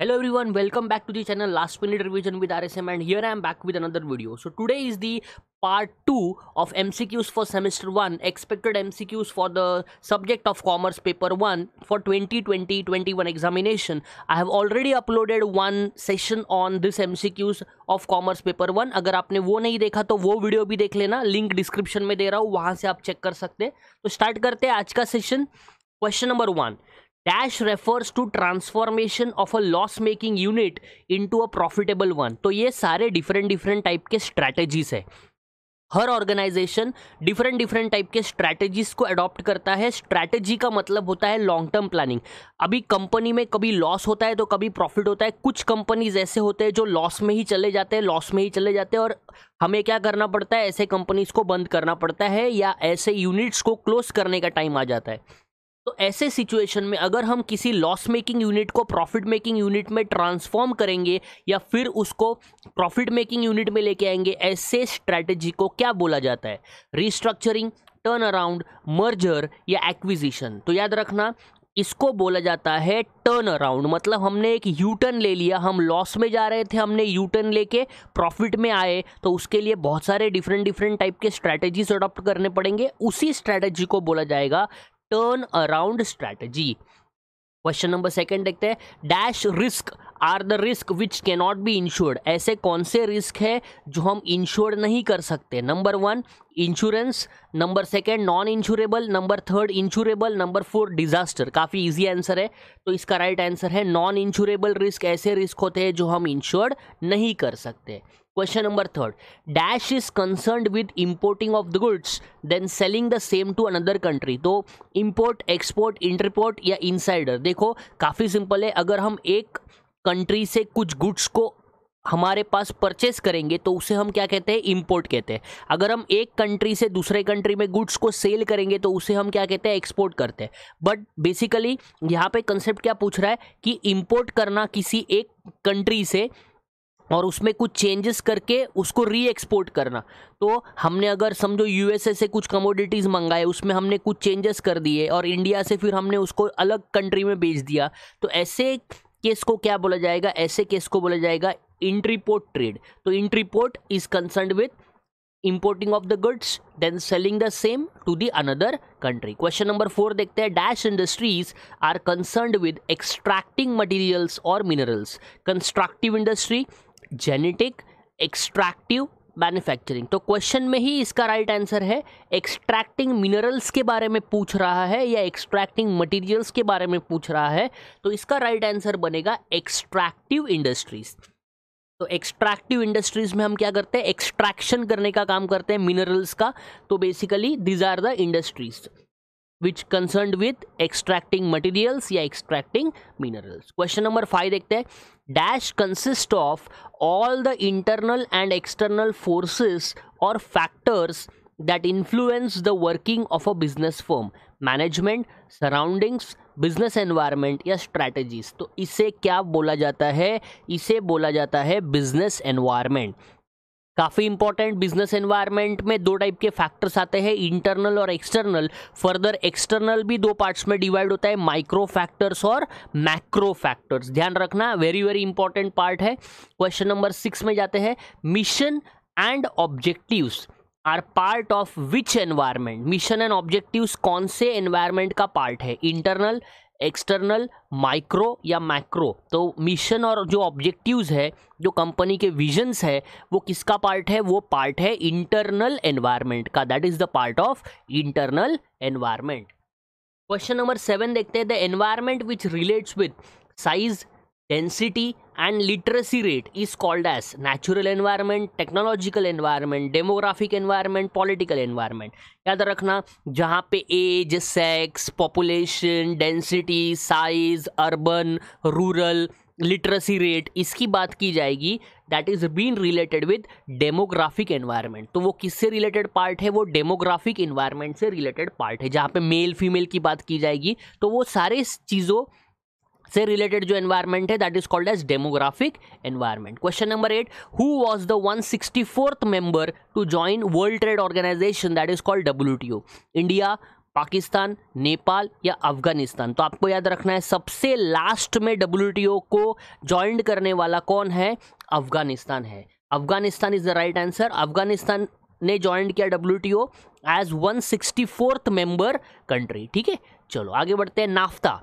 hello everyone welcome back to the channel last minute revision with rsm and here i am back with another video so today is the part 2 of mcqs for semester 1 expected mcqs for the subject of commerce paper 1 for 2020-21 examination i have already uploaded one session on this mcqs of commerce paper 1 अगर आपने वो नहीं देखा तो वो video भी देख लेना लिंक डिस्क्रिप्शन में दे रहा हूँ वहां से आप चेक कर सकते तो स्टार्ट करते हैं आज का session question number one dash refers to transformation of a loss making unit into a profitable one तो ये सारे डिफरेंट डिफरेंट टाइप के स्ट्रैटेजीज है हर ऑर्गेनाइजेशन डिफरेंट डिफरेंट टाइप के स्ट्रैटेजीज को अडॉप्ट करता है स्ट्रैटेजी का मतलब होता है लॉन्ग टर्म प्लानिंग अभी कंपनी में कभी लॉस होता है तो कभी प्रॉफिट होता है कुछ कंपनीज ऐसे होते हैं जो लॉस में ही चले जाते हैं लॉस में ही चले जाते हैं और हमें क्या करना पड़ता है ऐसे कंपनीज को बंद करना पड़ता है या ऐसे यूनिट्स को क्लोज करने का टाइम आ जाता है तो ऐसे सिचुएशन में अगर हम किसी लॉस मेकिंग यूनिट को प्रॉफिट मेकिंग यूनिट में ट्रांसफॉर्म करेंगे या फिर उसको प्रॉफिट मेकिंग यूनिट में लेके आएंगे ऐसे स्ट्रैटेजी को क्या बोला जाता है रिस्ट्रक्चरिंग टर्न अराउंड मर्जर या एक्विजिशन तो याद रखना इसको बोला जाता है टर्न अराउंड मतलब हमने एक यूटर्न ले लिया हम लॉस में जा रहे थे हमने यूटर्न लेके प्रॉफिट में आए तो उसके लिए बहुत सारे डिफरेंट डिफरेंट टाइप के स्ट्रैटेजीज अडॉप्ट करने पड़ेंगे उसी स्ट्रैटेजी को बोला जाएगा turn around strategy question number second देखते हैं dash risk are the risk which cannot be insured ऐसे कौन से रिस्क है जो हम इंश्योर्ड नहीं कर सकते number one insurance number second non insurable number third insurable number four disaster काफ़ी इजी आंसर है तो इसका राइट right आंसर है नॉन इंश्योरेबल रिस्क ऐसे रिस्क होते हैं जो हम इंश्योर्ड नहीं कर सकते question number third dash is concerned with importing of the goods then selling the same to another country तो इम्पोर्ट एक्सपोर्ट इंटरपोर्ट या insider देखो काफ़ी सिंपल है अगर हम एक कंट्री से कुछ गुड्स को हमारे पास परचेस करेंगे तो उसे हम क्या कहते हैं इंपोर्ट कहते हैं अगर हम एक कंट्री से दूसरे कंट्री में गुड्स को सेल करेंगे तो उसे हम क्या कहते हैं एक्सपोर्ट करते हैं बट बेसिकली यहाँ पे कंसेप्ट क्या पूछ रहा है कि इंपोर्ट करना किसी एक कंट्री से और उसमें कुछ चेंजेस करके उसको री एक्सपोर्ट करना तो हमने अगर समझो यू एस ए से कुछ कमोडिटीज़ मंगाए उसमें हमने कुछ चेंजेस कर दिए और इंडिया से फिर हमने उसको अलग कंट्री में बेच दिया तो ऐसे केस को क्या बोला जाएगा ऐसे केस को बोला जाएगा इंट्रीपोर्ट ट्रेड तो entrepot is concern with importing of the goods then selling the same to the another country question number four देखते हैं dash industries are concern with extracting materials और minerals constructive industry genetic extractive manufacturing तो question में ही इसका right answer है extracting minerals के बारे में पूछ रहा है या एक्सट्रैक्टिंग मटेरियल्स के बारे में पूछ रहा है तो इसका राइट आंसर बनेगा एक्सट्रैक्टिव इंडस्ट्रीज तो एक्सट्रैक्टिव इंडस्ट्रीज में हम क्या करते हैं एक्सट्रैक्शन करने का काम करते हैं मिनरल्स का तो basically these are the industries which concern with extracting materials या extracting minerals question number five देखते हैं dash consist of all the internal and external forces और factors that influence the working of a business form management surroundings business environment या strategies तो इसे क्या बोला जाता है इसे बोला जाता है बिजनेस एनवायरमेंट काफ़ी इंपॉर्टेंट बिजनेस एनवायरनमेंट में दो टाइप के फैक्टर्स आते हैं इंटरनल और एक्सटर्नल फर्दर एक्सटर्नल भी दो पार्ट्स में डिवाइड होता है माइक्रो फैक्टर्स और मैक्रो फैक्टर्स ध्यान रखना वेरी वेरी इंपॉर्टेंट पार्ट है क्वेश्चन नंबर सिक्स में जाते हैं mission and objectives are part of which environment mission and objective कौन से एनवायरमेंट का पार्ट है इंटरनल एक्सटर्नल माइक्रो या मैक्रो तो मिशन और जो ऑब्जेक्टिव्स है जो कंपनी के विजन्स है वो किसका पार्ट है वो पार्ट है इंटरनल एनवायरनमेंट का that is the part of internal environment question number seven देखते हैं the environment which relates with size density and literacy rate is called as natural environment technological environment demographic environment political environment याद रखना जहाँ पे age sex population density size urban rural literacy rate इसकी बात की जाएगी that is been related with demographic environment तो वो किससे रिलेटेड पार्ट है वो डेमोग्राफिक इन्वायरमेंट से रिलेटेड पार्ट है जहाँ पे मेल फीमेल की बात की जाएगी तो वो सारे चीज़ों से रिलेटेड जो एनवायरमेंट है that is called as demographic environment question number eight who was the one sixty fourth member to join World Trade Organization that is called W T O India Pakistan Nepal या अफगानिस्तान तो आपको याद रखना है सबसे लास्ट में डब्ल्यू टी ओ को join करने वाला कौन है अफगानिस्तान है Afghanistan is the right answer Afghanistan ने ज्वाइन किया W T O as one sixty fourth member country ठीक है चलो आगे बढ़ते हैं नाफ्ता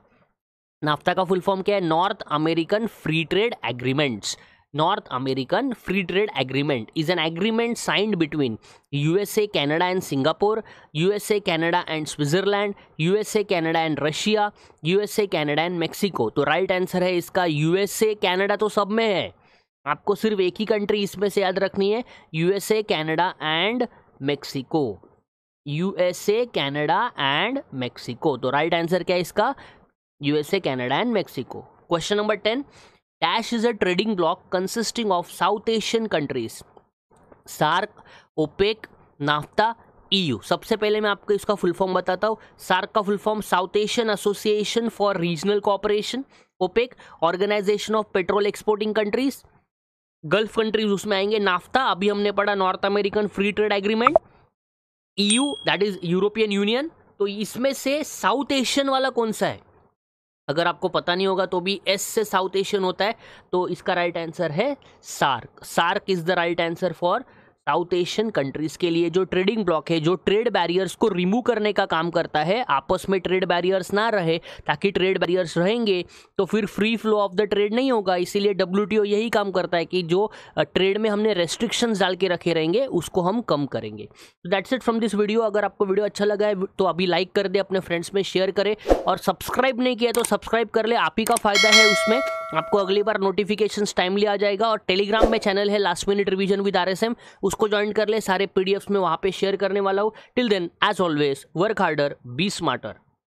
नाफ्ता का फुल फॉर्म क्या है North American free trade agreements North American free trade agreement is an agreement signed between USA Canada and Singapore USA Canada and Switzerland USA Canada and Russia USA Canada and Mexico तो right right answer है इसका USA Canada तो सब में है आपको सिर्फ एक ही कंट्री इसमें से याद रखनी है USA Canada and Mexico USA Canada and Mexico तो राइट right आंसर क्या है इसका USA Canada and Mexico question number ten dash is a trading block consisting of South Asian countries SAARC OPEC NAFTA EU सबसे पहले मैं आपको इसका full form बताता हूँ सार्क का full form South Asian Association for Regional Cooperation OPEC Organization of Petrol Exporting Countries Gulf countries उसमें आएंगे नाफ्ता अभी हमने पढ़ा North American free trade agreement EU that is European Union तो इसमें से साउथ एशियन वाला कौन सा है अगर आपको पता नहीं होगा तो भी एस से साउथ एशियन होता है तो इसका राइट आंसर है SAARC SAARC is the right answer for South Asian countries के लिए जो ट्रेडिंग ब्लॉक है जो ट्रेड बैरियर्स को रिमूव करने का काम करता है आपस में ट्रेड बैरियर्स ना रहे ताकि ट्रेड बैरियर्स रहेंगे तो फिर free flow of the trade नहीं होगा इसीलिए डब्ल्यू यही काम करता है कि जो ट्रेड में हमने रेस्ट्रिक्शंस डाल के रखे रहेंगे उसको हम कम करेंगे that's it from this video अगर आपको वीडियो अच्छा लगा है तो अभी लाइक कर दे अपने फ्रेंड्स में शेयर करें और सब्सक्राइब नहीं किया तो सब्सक्राइब कर ले आप ही का फायदा है उसमें आपको अगली बार नोटिफिकेशन टाइमली आ जाएगा और टेलीग्राम में चैनल है last minute revision with R उसको ज्वाइन कर ले सारे पीडीएफ्स में वहाँ पे शेयर करने वाला हूँ till then as always work harder be smarter